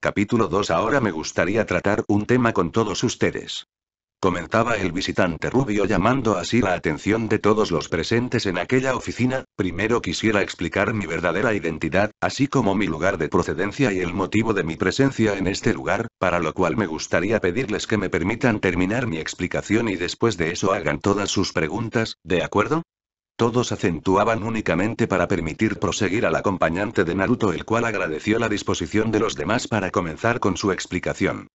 Capítulo 2 Ahora me gustaría tratar un tema con todos ustedes. Comentaba el visitante rubio llamando así la atención de todos los presentes en aquella oficina, primero quisiera explicar mi verdadera identidad, así como mi lugar de procedencia y el motivo de mi presencia en este lugar, para lo cual me gustaría pedirles que me permitan terminar mi explicación y después de eso hagan todas sus preguntas, ¿de acuerdo? Todos acentuaban únicamente para permitir proseguir al acompañante de Naruto el cual agradeció la disposición de los demás para comenzar con su explicación.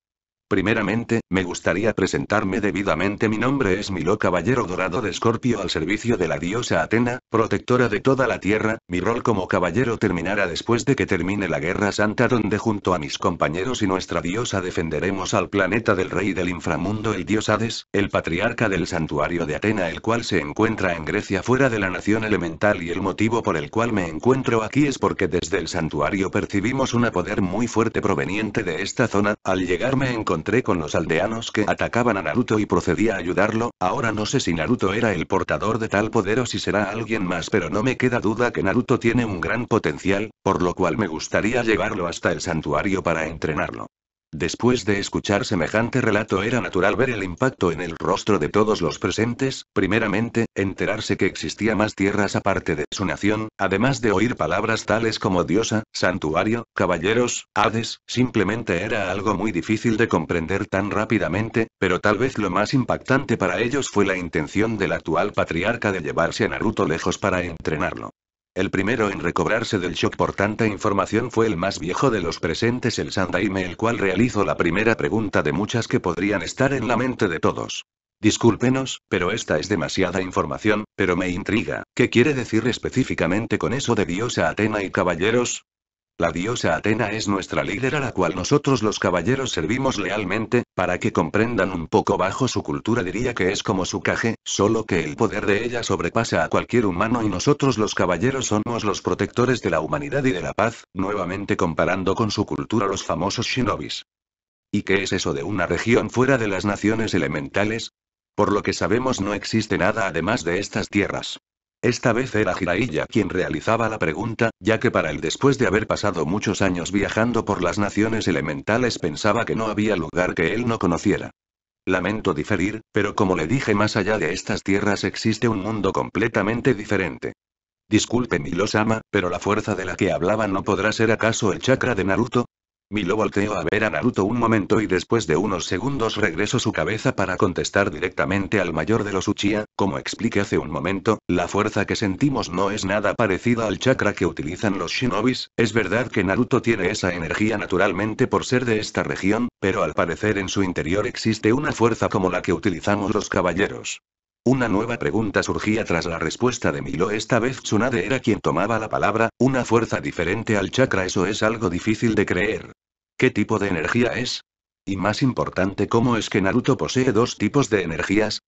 Primeramente, me gustaría presentarme debidamente. Mi nombre es Milo Caballero Dorado de Escorpio al servicio de la diosa Atena, protectora de toda la Tierra. Mi rol como caballero terminará después de que termine la Guerra Santa donde junto a mis compañeros y nuestra diosa defenderemos al planeta del rey del inframundo el dios Hades, el patriarca del santuario de Atena el cual se encuentra en Grecia fuera de la nación elemental y el motivo por el cual me encuentro aquí es porque desde el santuario percibimos una poder muy fuerte proveniente de esta zona, al llegarme encontré Entré con los aldeanos que atacaban a Naruto y procedí a ayudarlo, ahora no sé si Naruto era el portador de tal poder o si será alguien más pero no me queda duda que Naruto tiene un gran potencial, por lo cual me gustaría llevarlo hasta el santuario para entrenarlo. Después de escuchar semejante relato era natural ver el impacto en el rostro de todos los presentes, primeramente, enterarse que existía más tierras aparte de su nación, además de oír palabras tales como diosa, santuario, caballeros, Hades, simplemente era algo muy difícil de comprender tan rápidamente, pero tal vez lo más impactante para ellos fue la intención del actual patriarca de llevarse a Naruto lejos para entrenarlo. El primero en recobrarse del shock por tanta información fue el más viejo de los presentes, el Sandaime, el cual realizó la primera pregunta de muchas que podrían estar en la mente de todos. Discúlpenos, pero esta es demasiada información, pero me intriga. ¿Qué quiere decir específicamente con eso de diosa Atena y caballeros? La diosa Atena es nuestra líder a la cual nosotros los caballeros servimos lealmente, para que comprendan un poco bajo su cultura diría que es como su caje, solo que el poder de ella sobrepasa a cualquier humano y nosotros los caballeros somos los protectores de la humanidad y de la paz, nuevamente comparando con su cultura los famosos shinobis. ¿Y qué es eso de una región fuera de las naciones elementales? Por lo que sabemos no existe nada además de estas tierras. Esta vez era Jiraiya quien realizaba la pregunta, ya que para él después de haber pasado muchos años viajando por las naciones elementales pensaba que no había lugar que él no conociera. Lamento diferir, pero como le dije más allá de estas tierras existe un mundo completamente diferente. los ama, pero la fuerza de la que hablaba no podrá ser acaso el chakra de Naruto? Milo volteó a ver a Naruto un momento y después de unos segundos regresó su cabeza para contestar directamente al mayor de los Uchiha, como expliqué hace un momento, la fuerza que sentimos no es nada parecida al chakra que utilizan los shinobis, es verdad que Naruto tiene esa energía naturalmente por ser de esta región, pero al parecer en su interior existe una fuerza como la que utilizamos los caballeros. Una nueva pregunta surgía tras la respuesta de Milo. Esta vez Tsunade era quien tomaba la palabra, una fuerza diferente al chakra. Eso es algo difícil de creer. ¿Qué tipo de energía es? Y más importante, ¿cómo es que Naruto posee dos tipos de energías?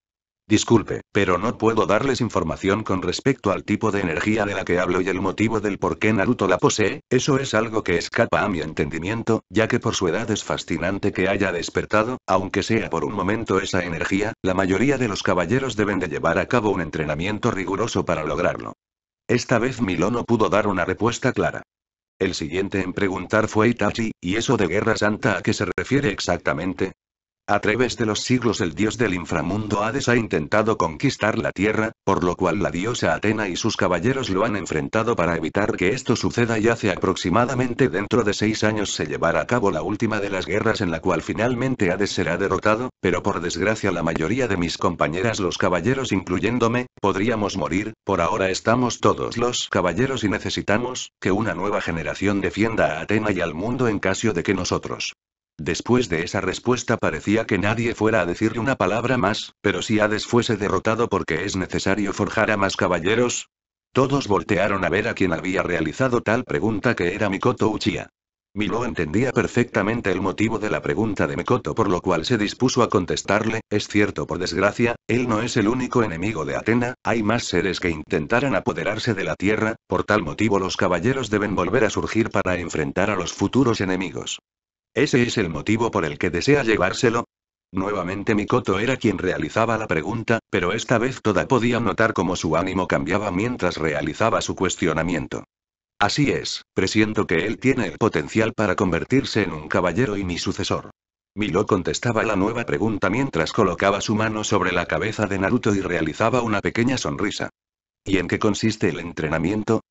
Disculpe, pero no puedo darles información con respecto al tipo de energía de la que hablo y el motivo del por qué Naruto la posee, eso es algo que escapa a mi entendimiento, ya que por su edad es fascinante que haya despertado, aunque sea por un momento esa energía, la mayoría de los caballeros deben de llevar a cabo un entrenamiento riguroso para lograrlo. Esta vez Milo no pudo dar una respuesta clara. El siguiente en preguntar fue Itachi, ¿y eso de Guerra Santa a qué se refiere exactamente? A través de los siglos el dios del inframundo Hades ha intentado conquistar la Tierra, por lo cual la diosa Atena y sus caballeros lo han enfrentado para evitar que esto suceda y hace aproximadamente dentro de seis años se llevará a cabo la última de las guerras en la cual finalmente Hades será derrotado, pero por desgracia la mayoría de mis compañeras los caballeros incluyéndome, podríamos morir, por ahora estamos todos los caballeros y necesitamos, que una nueva generación defienda a Atena y al mundo en caso de que nosotros Después de esa respuesta parecía que nadie fuera a decirle una palabra más, pero si Hades fuese derrotado porque es necesario forjar a más caballeros. Todos voltearon a ver a quien había realizado tal pregunta que era Mikoto Uchiha. Milo entendía perfectamente el motivo de la pregunta de Mikoto por lo cual se dispuso a contestarle, es cierto por desgracia, él no es el único enemigo de Atena, hay más seres que intentaran apoderarse de la Tierra, por tal motivo los caballeros deben volver a surgir para enfrentar a los futuros enemigos. ¿Ese es el motivo por el que desea llevárselo? Nuevamente Mikoto era quien realizaba la pregunta, pero esta vez toda podía notar cómo su ánimo cambiaba mientras realizaba su cuestionamiento. Así es, presiento que él tiene el potencial para convertirse en un caballero y mi sucesor. Milo contestaba la nueva pregunta mientras colocaba su mano sobre la cabeza de Naruto y realizaba una pequeña sonrisa. ¿Y en qué consiste el entrenamiento?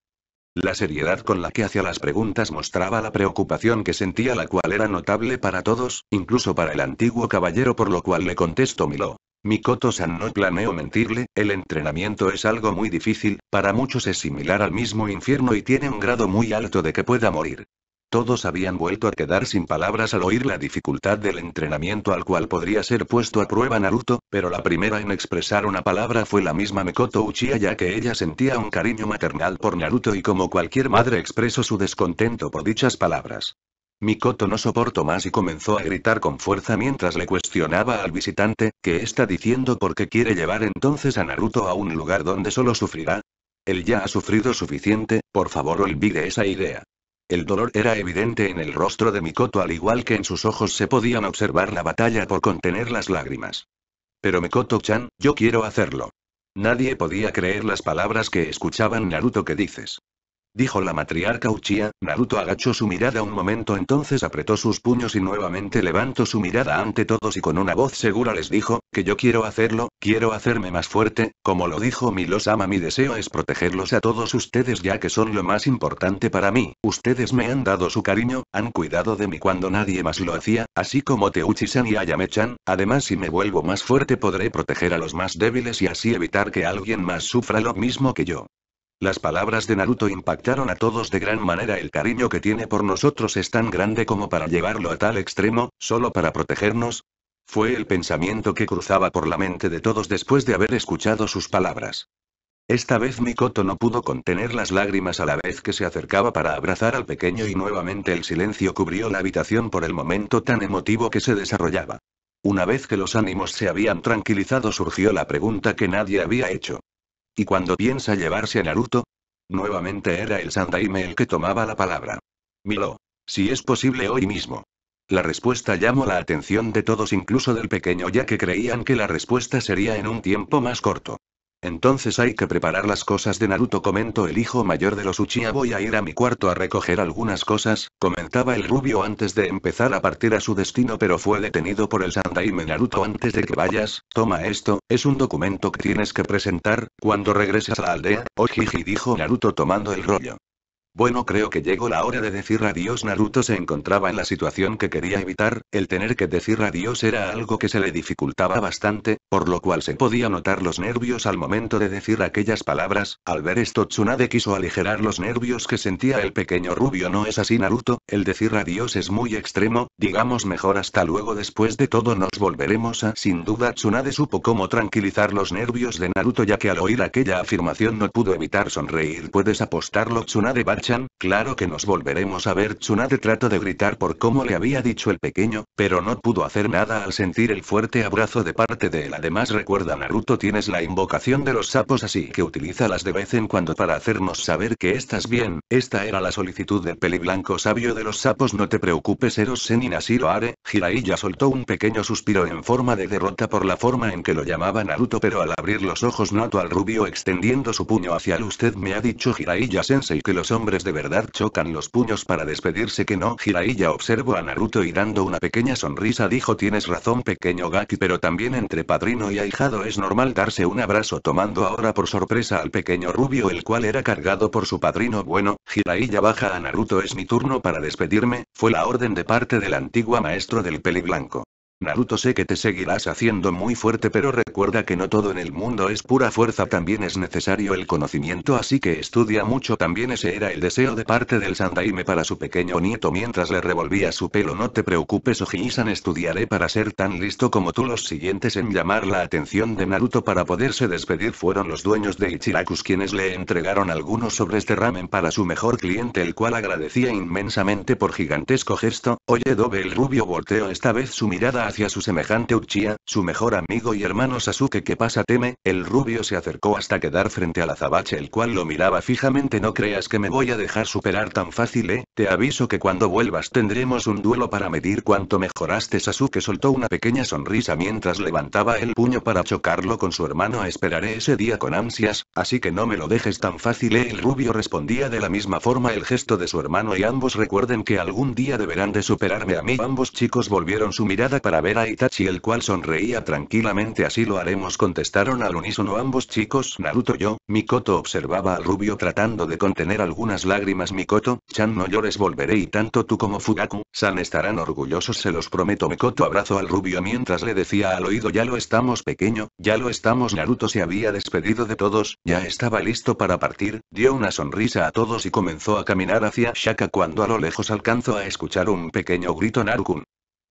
La seriedad con la que hacía las preguntas mostraba la preocupación que sentía, la cual era notable para todos, incluso para el antiguo caballero, por lo cual le contestó Milo. Mikoto-san no planeo mentirle, el entrenamiento es algo muy difícil, para muchos es similar al mismo infierno y tiene un grado muy alto de que pueda morir. Todos habían vuelto a quedar sin palabras al oír la dificultad del entrenamiento al cual podría ser puesto a prueba Naruto, pero la primera en expresar una palabra fue la misma Mikoto Uchiha ya que ella sentía un cariño maternal por Naruto y como cualquier madre expresó su descontento por dichas palabras. Mikoto no soportó más y comenzó a gritar con fuerza mientras le cuestionaba al visitante, ¿qué está diciendo por qué quiere llevar entonces a Naruto a un lugar donde solo sufrirá? Él ya ha sufrido suficiente, por favor olvide esa idea. El dolor era evidente en el rostro de Mikoto al igual que en sus ojos se podían observar la batalla por contener las lágrimas. Pero Mikoto-chan, yo quiero hacerlo. Nadie podía creer las palabras que escuchaban Naruto que dices. Dijo la matriarca Uchiha, Naruto agachó su mirada un momento entonces apretó sus puños y nuevamente levantó su mirada ante todos y con una voz segura les dijo, que yo quiero hacerlo, quiero hacerme más fuerte, como lo dijo Milosama mi deseo es protegerlos a todos ustedes ya que son lo más importante para mí, ustedes me han dado su cariño, han cuidado de mí cuando nadie más lo hacía, así como Teuchi-san y Ayame-chan, además si me vuelvo más fuerte podré proteger a los más débiles y así evitar que alguien más sufra lo mismo que yo. Las palabras de Naruto impactaron a todos de gran manera. El cariño que tiene por nosotros es tan grande como para llevarlo a tal extremo, solo para protegernos. Fue el pensamiento que cruzaba por la mente de todos después de haber escuchado sus palabras. Esta vez Mikoto no pudo contener las lágrimas a la vez que se acercaba para abrazar al pequeño y nuevamente el silencio cubrió la habitación por el momento tan emotivo que se desarrollaba. Una vez que los ánimos se habían tranquilizado surgió la pregunta que nadie había hecho. ¿Y cuando piensa llevarse a Naruto? Nuevamente era el Sandaime el que tomaba la palabra. Milo. Si es posible hoy mismo. La respuesta llamó la atención de todos, incluso del pequeño, ya que creían que la respuesta sería en un tiempo más corto. Entonces hay que preparar las cosas de Naruto, comentó el hijo mayor de los Uchiha. Voy a ir a mi cuarto a recoger algunas cosas, comentaba el rubio antes de empezar a partir a su destino, pero fue detenido por el Sandaime Naruto antes de que vayas. Toma esto, es un documento que tienes que presentar cuando regreses a la aldea, Ojiji dijo Naruto tomando el rollo. Bueno, creo que llegó la hora de decir adiós. Naruto se encontraba en la situación que quería evitar, el tener que decir adiós era algo que se le dificultaba bastante, por lo cual se podía notar los nervios al momento de decir aquellas palabras. Al ver esto, Tsunade quiso aligerar los nervios que sentía el pequeño rubio. No es así, Naruto, el decir adiós es muy extremo, digamos mejor hasta luego. Después de todo, nos volveremos a. Sin duda, Tsunade supo cómo tranquilizar los nervios de Naruto, ya que al oír aquella afirmación no pudo evitar sonreír. Puedes apostarlo, Tsunade chan claro que nos volveremos a ver. Tsunade trato de gritar por cómo le había dicho el pequeño, pero no pudo hacer nada al sentir el fuerte abrazo de parte de él. Además recuerda Naruto tienes la invocación de los sapos así que las de vez en cuando para hacernos saber que estás bien. Esta era la solicitud del peliblanco sabio de los sapos no te preocupes Erosen y así lo Jiraiya soltó un pequeño suspiro en forma de derrota por la forma en que lo llamaba Naruto pero al abrir los ojos noto al rubio extendiendo su puño hacia él usted me ha dicho Jiraiya sensei que los hombres de verdad chocan los puños para despedirse que no Jiraiya observó a Naruto y dando una pequeña sonrisa dijo tienes razón pequeño Gaki pero también entre padrino y ahijado es normal darse un abrazo tomando ahora por sorpresa al pequeño rubio el cual era cargado por su padrino bueno, Jiraiya baja a Naruto es mi turno para despedirme, fue la orden de parte del antiguo maestro del peli blanco. Naruto sé que te seguirás haciendo muy fuerte pero recuerda que no todo en el mundo es pura fuerza también es necesario el conocimiento así que estudia mucho también ese era el deseo de parte del Sandaime para su pequeño nieto mientras le revolvía su pelo no te preocupes oji estudiaré para ser tan listo como tú los siguientes en llamar la atención de Naruto para poderse despedir fueron los dueños de Ichirakus quienes le entregaron algunos sobre este ramen para su mejor cliente el cual agradecía inmensamente por gigantesco gesto, oye Dobe el rubio volteó esta vez su mirada hacia su semejante Uchiha, su mejor amigo y hermano Sasuke que pasa teme, el rubio se acercó hasta quedar frente al azabache el cual lo miraba fijamente no creas que me voy a dejar superar tan fácil eh, te aviso que cuando vuelvas tendremos un duelo para medir cuánto mejoraste Sasuke soltó una pequeña sonrisa mientras levantaba el puño para chocarlo con su hermano esperaré ese día con ansias, así que no me lo dejes tan fácil eh". el rubio respondía de la misma forma el gesto de su hermano y ambos recuerden que algún día deberán de superarme a mí ambos chicos volvieron su mirada para ver a Itachi el cual sonreía tranquilamente así lo haremos contestaron al unísono ambos chicos Naruto yo, Mikoto observaba al rubio tratando de contener algunas lágrimas Mikoto, Chan no llores volveré y tanto tú como Fugaku, San estarán orgullosos se los prometo Mikoto abrazo al rubio mientras le decía al oído ya lo estamos pequeño, ya lo estamos Naruto se había despedido de todos, ya estaba listo para partir, dio una sonrisa a todos y comenzó a caminar hacia Shaka cuando a lo lejos alcanzó a escuchar un pequeño grito Narukun.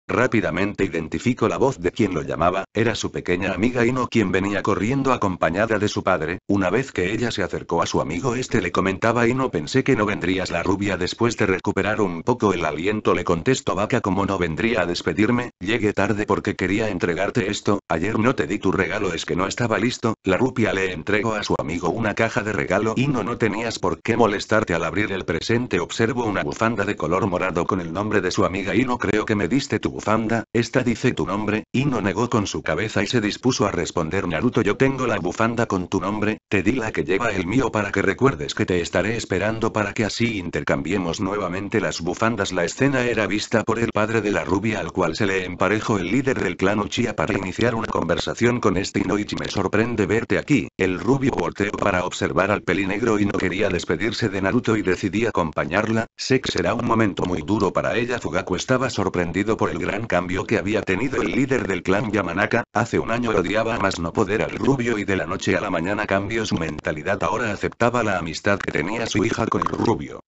Rápidamente identificó la voz de quien lo llamaba, era su pequeña amiga Ino quien venía corriendo acompañada de su padre. Una vez que ella se acercó a su amigo, este le comentaba Ino pensé que no vendrías la rubia después de recuperar un poco el aliento, le contestó Vaca como no vendría a despedirme, llegué tarde porque quería entregarte esto, ayer no te di tu regalo es que no estaba listo, la rubia le entregó a su amigo una caja de regalo Ino no tenías por qué molestarte al abrir el presente observo una bufanda de color morado con el nombre de su amiga Ino creo que me diste tu bufanda, esta dice tu nombre, Ino negó con su cabeza y se dispuso a responder Naruto yo tengo la bufanda con tu nombre, te di la que lleva el mío para que recuerdes que te estaré esperando para que así intercambiemos nuevamente las bufandas la escena era vista por el padre de la rubia al cual se le emparejó el líder del clan Uchiha para iniciar una conversación con este Inoichi me sorprende verte aquí, el rubio volteó para observar al pelinegro y no quería despedirse de Naruto y decidí acompañarla, sé que será un momento muy duro para ella Fugaku estaba sorprendido por el gran cambio que había tenido el líder del clan Yamanaka, hace un año odiaba más no poder al rubio y de la noche a la mañana cambió su mentalidad ahora aceptaba la amistad que tenía su hija con el rubio.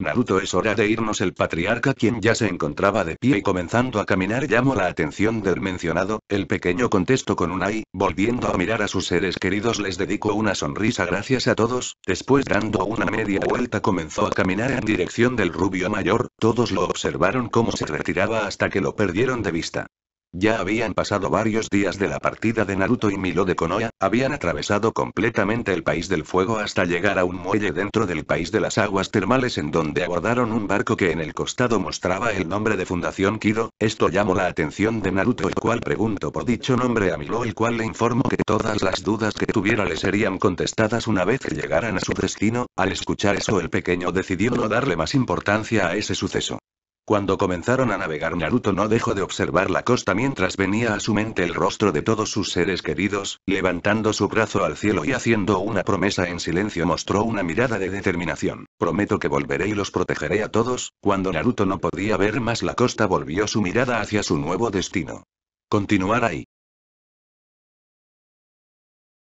Naruto, es hora de irnos. El patriarca, quien ya se encontraba de pie y comenzando a caminar, llamó la atención del mencionado. El pequeño contestó con un ay, volviendo a mirar a sus seres queridos, les dedicó una sonrisa gracias a todos. Después, dando una media vuelta, comenzó a caminar en dirección del rubio mayor. Todos lo observaron como se retiraba hasta que lo perdieron de vista. Ya habían pasado varios días de la partida de Naruto y Milo de Konoha, habían atravesado completamente el país del fuego hasta llegar a un muelle dentro del país de las aguas termales en donde abordaron un barco que en el costado mostraba el nombre de Fundación Kido, esto llamó la atención de Naruto el cual preguntó por dicho nombre a Milo el cual le informó que todas las dudas que tuviera le serían contestadas una vez que llegaran a su destino, al escuchar eso el pequeño decidió no darle más importancia a ese suceso. Cuando comenzaron a navegar Naruto no dejó de observar la costa mientras venía a su mente el rostro de todos sus seres queridos, levantando su brazo al cielo y haciendo una promesa en silencio mostró una mirada de determinación. Prometo que volveré y los protegeré a todos, cuando Naruto no podía ver más la costa volvió su mirada hacia su nuevo destino. Continuar ahí.